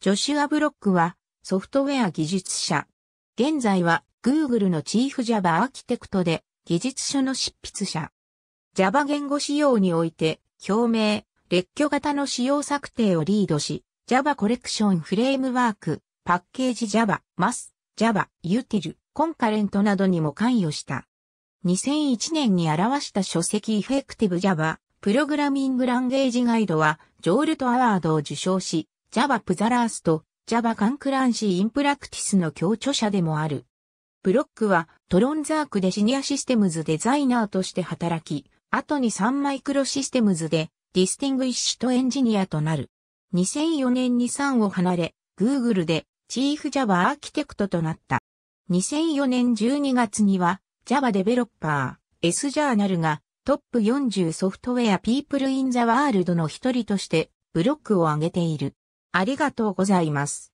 ジョシュア・ブロックはソフトウェア技術者。現在は Google のチーフ Java アーキテクトで技術書の執筆者。Java 言語仕様において表明、列挙型の仕様策定をリードし、Java コレクションフレームワーク、パッケージ Java、MAS、Java、Util、コンカレントなどにも関与した。2001年に表した書籍 Effective Java、プログラミングランゲージガイドは、ジョールトアワードを受賞し、Java プザラースと Java カンクランシーインプラクティスの協著者でもある。ブロックはトロンザークでシニアシステムズデザイナーとして働き、後にサンマイクロシステムズでディスティングイッシュとエンジニアとなる。2004年にサンを離れ、Google でチーフ Java アーキテクトとなった。2004年12月には Java デベロッパー S ジャーナルがトップ40ソフトウェアピープルインザワールドの一人としてブロックを上げている。ありがとうございます。